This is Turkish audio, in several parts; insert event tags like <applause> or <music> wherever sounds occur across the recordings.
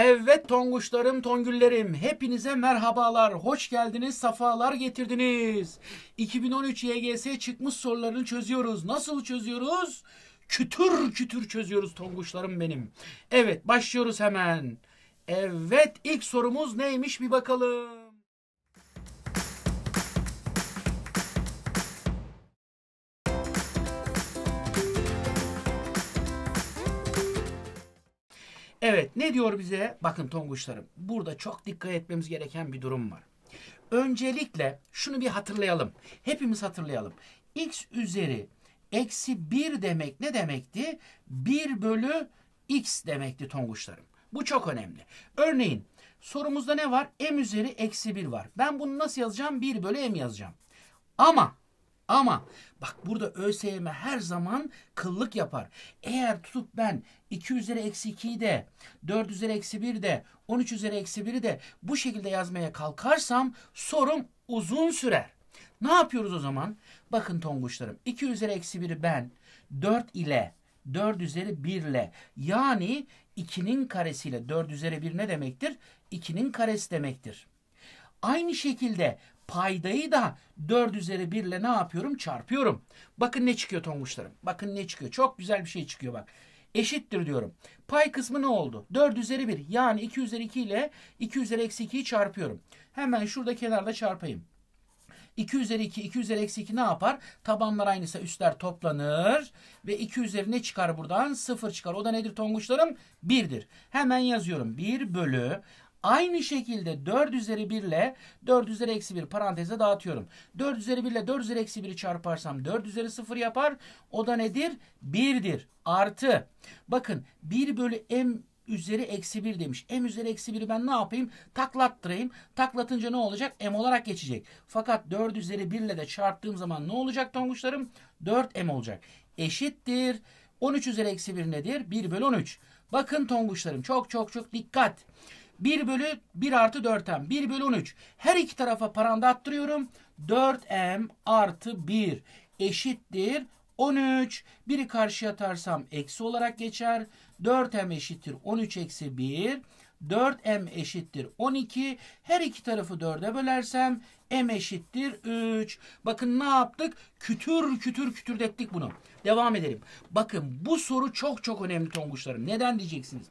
Evet tonguçlarım, tongüllerim hepinize merhabalar, hoş geldiniz, safalar getirdiniz. 2013 YGS çıkmış sorularını çözüyoruz. Nasıl çözüyoruz? Kütür kütür çözüyoruz tonguçlarım benim. Evet başlıyoruz hemen. Evet ilk sorumuz neymiş bir bakalım. Evet ne diyor bize? Bakın Tonguçlarım burada çok dikkat etmemiz gereken bir durum var. Öncelikle şunu bir hatırlayalım. Hepimiz hatırlayalım. X üzeri eksi 1 demek ne demekti? 1 bölü x demekti Tonguçlarım. Bu çok önemli. Örneğin sorumuzda ne var? M üzeri eksi 1 var. Ben bunu nasıl yazacağım? 1 bölü M yazacağım. Ama ama bak burada ÖSYM her zaman kıllık yapar. Eğer tutup ben 2 üzeri eksi 2'yi de 4 üzeri eksi 1 de 13 üzeri eksi 1'i de bu şekilde yazmaya kalkarsam sorum uzun sürer. Ne yapıyoruz o zaman? Bakın tonguçlarım 2 üzeri eksi 1'i ben 4 ile 4 üzeri 1 ile yani 2'nin karesiyle 4 üzeri 1 ne demektir? 2'nin karesi demektir. Aynı şekilde Paydayı da 4 üzeri 1 ile ne yapıyorum? Çarpıyorum. Bakın ne çıkıyor tonguçlarım. Bakın ne çıkıyor. Çok güzel bir şey çıkıyor bak. Eşittir diyorum. Pay kısmı ne oldu? 4 üzeri 1 yani 2 üzeri 2 ile 2 üzeri eksi 2'yi çarpıyorum. Hemen şurada kenarda çarpayım. 2 üzeri 2, 2 üzeri eksi 2 ne yapar? Tabanlar aynıysa üstler toplanır. Ve 2 üzeri ne çıkar buradan? 0 çıkar. O da nedir tonguçlarım? 1'dir. Hemen yazıyorum. 1 bölü Aynı şekilde 4 üzeri 1 ile 4 üzeri eksi 1 paranteze dağıtıyorum. 4 üzeri 1 ile 4 üzeri eksi 1'i çarparsam 4 üzeri 0 yapar. O da nedir? 1'dir. Artı. Bakın 1 bölü m üzeri eksi 1 demiş. M üzeri eksi 1'i ben ne yapayım? Taklattırayım. Taklatınca ne olacak? M olarak geçecek. Fakat 4 üzeri 1 ile de çarptığım zaman ne olacak tonguçlarım? 4M olacak. Eşittir. 13 üzeri eksi 1 nedir? 1 bölü 13. Bakın tonguçlarım çok çok çok dikkat. 1 bölü 1 artı 4m. 1 bölü 13. Her iki tarafa attırıyorum. 4m artı 1 eşittir 13. Biri karşıya atarsam eksi olarak geçer. 4m eşittir 13 eksi 1. 4m eşittir 12. Her iki tarafı 4'e bölersem m eşittir 3. Bakın ne yaptık? Kütür kütür kütür kütürdettik bunu. Devam edelim. Bakın bu soru çok çok önemli tonguçlarım. Neden diyeceksiniz?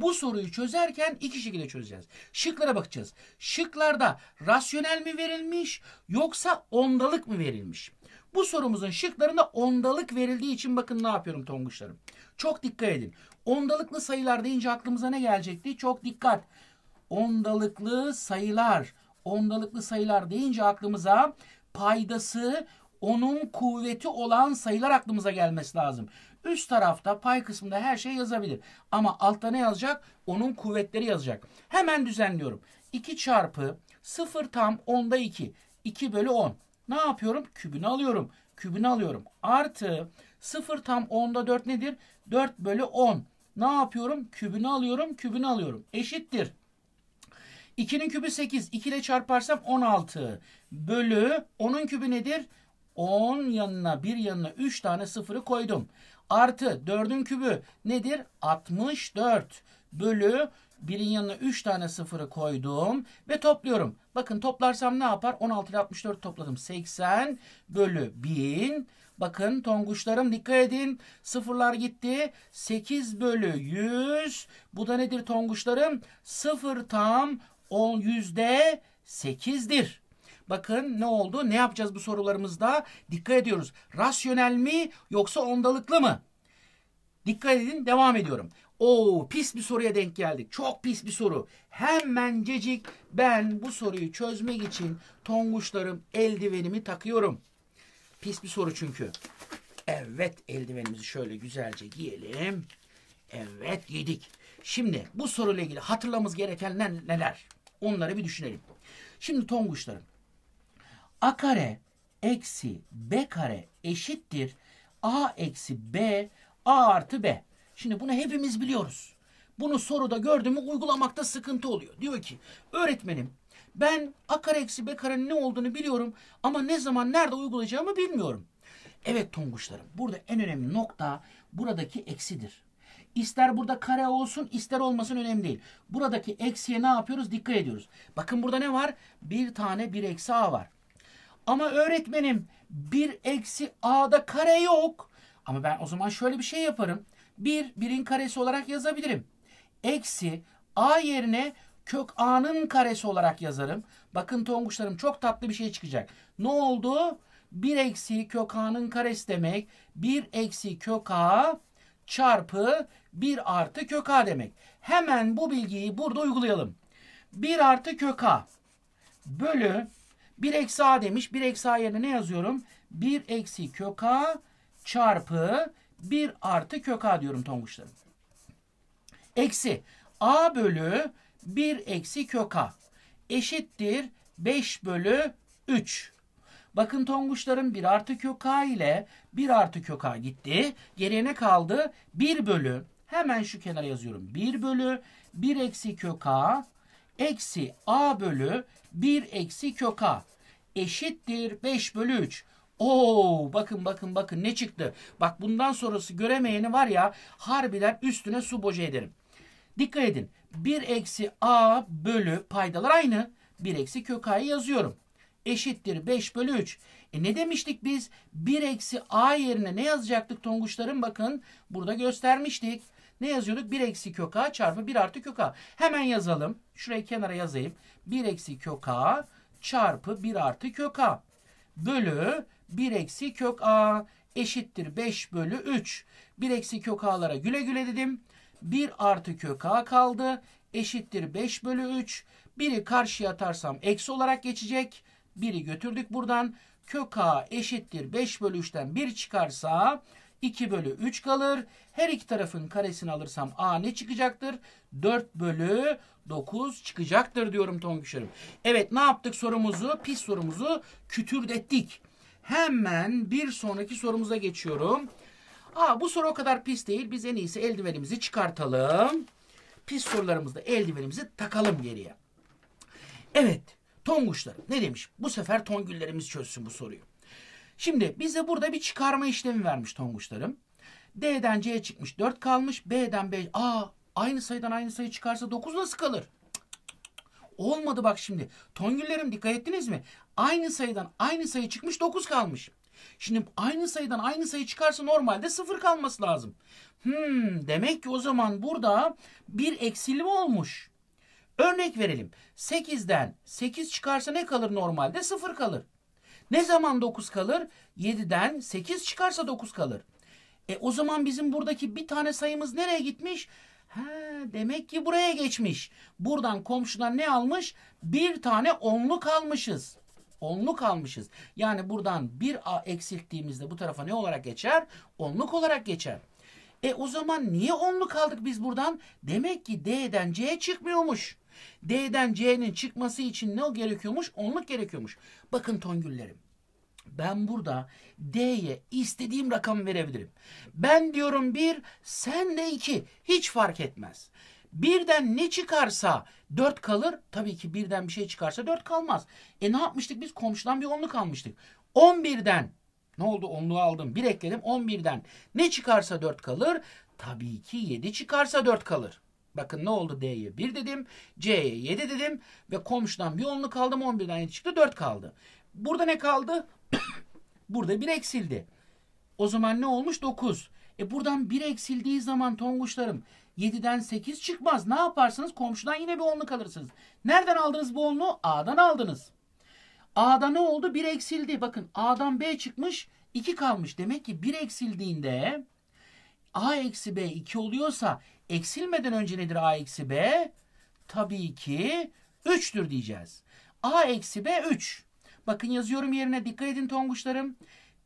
Bu soruyu çözerken iki şekilde çözeceğiz. Şıklara bakacağız. Şıklarda rasyonel mi verilmiş yoksa ondalık mı verilmiş? Bu sorumuzun şıklarında ondalık verildiği için bakın ne yapıyorum tonguçlarım. Çok dikkat edin. Ondalıklı sayılar deyince aklımıza ne gelecekti? Çok dikkat. Ondalıklı sayılar. Ondalıklı sayılar deyince aklımıza paydası onun kuvveti olan sayılar aklımıza gelmesi lazım. Üst tarafta pay kısmında her şey yazabilir. Ama altta ne yazacak? Onun kuvvetleri yazacak. Hemen düzenliyorum. 2 çarpı 0 tam 10'da 2. 2 bölü 10. Ne yapıyorum? Kübünü alıyorum. Kübünü alıyorum. Artı 0 tam 10'da 4 nedir? 4 bölü 10. Ne yapıyorum? Kübünü alıyorum. Kübünü alıyorum. Eşittir. 2'nin kübü 8. 2 ile çarparsam 16. Bölü 10'un kübü nedir? 10 yanına bir yanına 3 tane sıfırı koydum. Artı 4'ün kübü nedir? 64 bölü birin yanına 3 tane sıfırı koydum ve topluyorum. Bakın toplarsam ne yapar? 16 ile 64 topladım. 80 bölü 1000. Bakın tonguçlarım dikkat edin. Sıfırlar gitti. 8 bölü 100. Bu da nedir tonguçlarım? Sıfır tam 10 yüzde 8'dir. Bakın ne oldu? Ne yapacağız bu sorularımızda? Dikkat ediyoruz. Rasyonel mi yoksa ondalıklı mı? Dikkat edin devam ediyorum. Oo pis bir soruya denk geldik. Çok pis bir soru. Hemencecik ben bu soruyu çözmek için tonguçlarım eldivenimi takıyorum. Pis bir soru çünkü. Evet eldivenimizi şöyle güzelce giyelim. Evet giydik. Şimdi bu soruyla ilgili hatırlamamız gereken neler? Onları bir düşünelim. Şimdi tonguçlarım a kare eksi b kare eşittir a eksi b a artı b. Şimdi bunu hepimiz biliyoruz. Bunu soruda gördüğümü uygulamakta sıkıntı oluyor. Diyor ki öğretmenim ben a kare eksi b karenin ne olduğunu biliyorum ama ne zaman nerede uygulayacağımı bilmiyorum. Evet Tonguçlarım burada en önemli nokta buradaki eksidir. İster burada kare olsun ister olmasın önemli değil. Buradaki eksiye ne yapıyoruz? Dikkat ediyoruz. Bakın burada ne var? Bir tane bir eksi a var. Ama öğretmenim bir eksi a'da kare yok. Ama ben o zaman şöyle bir şey yaparım. 1 bir, birin karesi olarak yazabilirim. Eksi a yerine kök a'nın karesi olarak yazarım. Bakın tonguçlarım çok tatlı bir şey çıkacak. Ne oldu? 1 eksi kök a'nın karesi demek. 1 eksi kök a çarpı 1 artı kök a demek. Hemen bu bilgiyi burada uygulayalım. 1 artı kök a bölü 1 eksi a demiş. 1 eksi a yerine ne yazıyorum? 1 eksi kök a çarpı 1 artı kök a diyorum tonguçlarım. Eksi a bölü 1 eksi kök a eşittir 5 bölü 3. Bakın tonguçların 1 artı kök a ile 1 artı kök a gitti. Geriye ne kaldı? 1 bölü. Hemen şu kenara yazıyorum. 1 bölü 1 eksi kök a eksi a bölü 1 eksi kök a eşittir 5 bölü 3. Oo bakın bakın bakın ne çıktı. Bak bundan sonrası göremeyeni var ya harbiden üstüne su boca ederim. Dikkat edin. 1 eksi a bölü paydalar aynı. 1 eksi kök a'yı yazıyorum. Eşittir 5 bölü 3. E ne demiştik biz? 1 eksi a yerine ne yazacaktık tonguçların? Bakın burada göstermiştik. Ne yazıyorduk? 1 eksi kök a çarpı 1 artı kök a. Hemen yazalım. Şurayı kenara yazayım. 1 eksi kök a çarpı 1 artı kök a. Bölü 1 eksi kök a eşittir 5 bölü 3. 1 eksi kök a'lara güle güle dedim. 1 artı kök a kaldı. Eşittir 5 bölü 3. 1'i karşıya atarsam eksi olarak geçecek. 1'i götürdük buradan. Kök a eşittir 5 bölü 3'ten 1 çıkarsa 2 bölü 3 kalır. Her iki tarafın karesini alırsam A ne çıkacaktır? 4 bölü 9 çıkacaktır diyorum Tonguçlarım. Evet ne yaptık sorumuzu? Pis sorumuzu kütürdettik. Hemen bir sonraki sorumuza geçiyorum. Aa bu soru o kadar pis değil. Biz en iyisi eldivenimizi çıkartalım. Pis sorularımızda eldivenimizi takalım geriye. Evet. Tonguçlarım ne demiş? Bu sefer tongüllerimiz çözsün bu soruyu. Şimdi bize burada bir çıkarma işlemi vermiş Tonguçlarım. D'den C'ye çıkmış 4 kalmış. B'den B. Aa aynı sayıdan aynı sayı çıkarsa 9 nasıl kalır? Olmadı bak şimdi. Tongüllerim dikkat ettiniz mi? Aynı sayıdan aynı sayı çıkmış 9 kalmış. Şimdi aynı sayıdan aynı sayı çıkarsa normalde 0 kalması lazım. Hmm, demek ki o zaman burada bir eksilme olmuş. Örnek verelim. 8'den 8 çıkarsa ne kalır normalde? 0 kalır. Ne zaman 9 kalır? 7'den 8 çıkarsa 9 kalır. E o zaman bizim buradaki bir tane sayımız nereye gitmiş? Ha, demek ki buraya geçmiş. Buradan komşudan ne almış? Bir tane onluk almışız. Onluk almışız. Yani buradan bir A eksilttiğimizde bu tarafa ne olarak geçer? Onluk olarak geçer. E o zaman niye onluk aldık biz buradan? Demek ki D'den C'ye çıkmıyormuş. D'den C'nin çıkması için ne gerekiyormuş? Onluk gerekiyormuş. Bakın tongüllerim. Ben burada D'ye istediğim rakamı verebilirim. Ben diyorum 1, sen de 2. Hiç fark etmez. Birden ne çıkarsa 4 kalır. Tabii ki birden bir şey çıkarsa 4 kalmaz. E ne yapmıştık biz? Komşudan bir onluk almıştık. 11'den ne oldu? Onluğu aldım. Bir ekledim 11'den. Ne çıkarsa 4 kalır. Tabii ki 7 çıkarsa 4 kalır. Bakın ne oldu D'ye 1 dedim. C'ye 7 dedim. Ve komşudan bir 10'lu kaldım. 11'den 7 çıktı 4 kaldı. Burada ne kaldı? <coughs> Burada 1 eksildi. O zaman ne olmuş? 9. E buradan 1 eksildiği zaman tonguçlarım 7'den 8 çıkmaz. Ne yaparsınız? Komşudan yine bir 10'lu kalırsınız. Nereden aldınız bu 10'lu? A'dan aldınız. A'da ne oldu? 1 eksildi. Bakın A'dan B çıkmış 2 kalmış. Demek ki 1 eksildiğinde a eksi b 2 oluyorsa eksilmeden önce nedir a eksi b? Tabii ki 3'tür diyeceğiz. a eksi b 3. Bakın yazıyorum yerine dikkat edin tonguçlarım.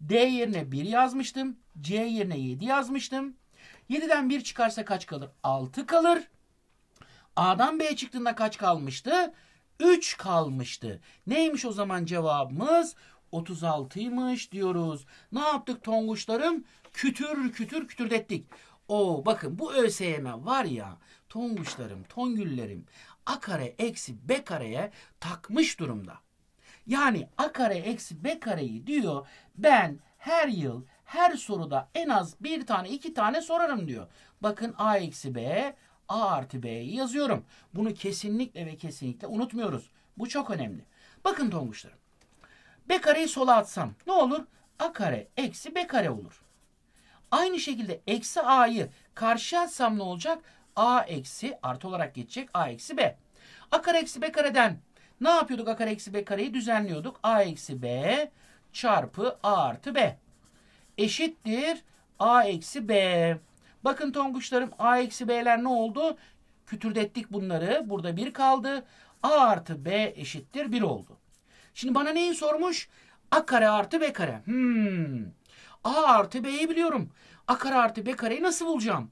D yerine 1 yazmıştım. C yerine 7 yazmıştım. 7'den 1 çıkarsa kaç kalır? 6 kalır. A'dan B çıktığında kaç kalmıştı? 3 kalmıştı. Neymiş o zaman cevabımız? 36'ymış diyoruz. Ne yaptık tonguçlarım? Kütür kütür kütürdettik. O bakın bu ÖSYM var ya Tonguçlarım, tongüllerim a kare eksi b kareye takmış durumda. Yani a kare eksi b kareyi diyor ben her yıl her soruda en az bir tane iki tane sorarım diyor. Bakın a eksi b a artı b'yi yazıyorum. Bunu kesinlikle ve kesinlikle unutmuyoruz. Bu çok önemli. Bakın Tonguçlarım. B kareyi sola atsam ne olur? A kare eksi B kare olur. Aynı şekilde eksi a'yı karşıya atsam ne olacak? a eksi artı olarak geçecek a eksi b. a kare eksi b kareden ne yapıyorduk a kare eksi b kareyi düzenliyorduk. a eksi b çarpı a artı b eşittir a eksi b. Bakın tonguçlarım a eksi b'ler ne oldu? Kütürdettik bunları. Burada 1 kaldı. a artı b eşittir 1 oldu. Şimdi bana neyi sormuş? a kare artı b kare. Hmm. A artı B'yi biliyorum. A kare artı B kareyi nasıl bulacağım?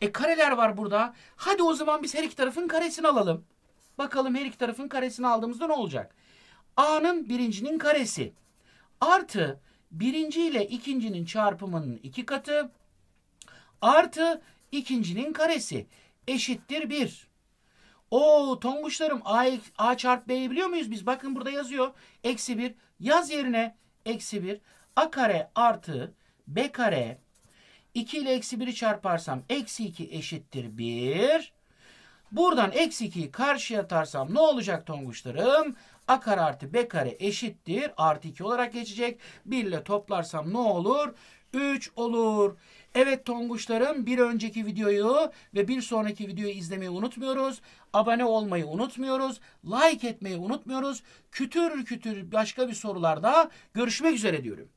E kareler var burada. Hadi o zaman biz her iki tarafın karesini alalım. Bakalım her iki tarafın karesini aldığımızda ne olacak? A'nın birincinin karesi. Artı birinci ile ikincinin çarpımının iki katı. Artı ikincinin karesi. Eşittir bir. O tombuşlarım A, A çarpı B'yi biliyor muyuz biz? Bakın burada yazıyor. Eksi bir. Yaz yerine eksi bir a kare artı b kare 2 ile eksi 1'i çarparsam eksi 2 eşittir 1. Buradan eksi 2'yi karşıya atarsam ne olacak tonguçlarım? A kare artı B kare eşittir. Artı 2 olarak geçecek. 1 ile toplarsam ne olur? 3 olur. Evet tonguçlarım bir önceki videoyu ve bir sonraki videoyu izlemeyi unutmuyoruz. Abone olmayı unutmuyoruz. Like etmeyi unutmuyoruz. Kütür kütür başka bir sorularda görüşmek üzere diyorum.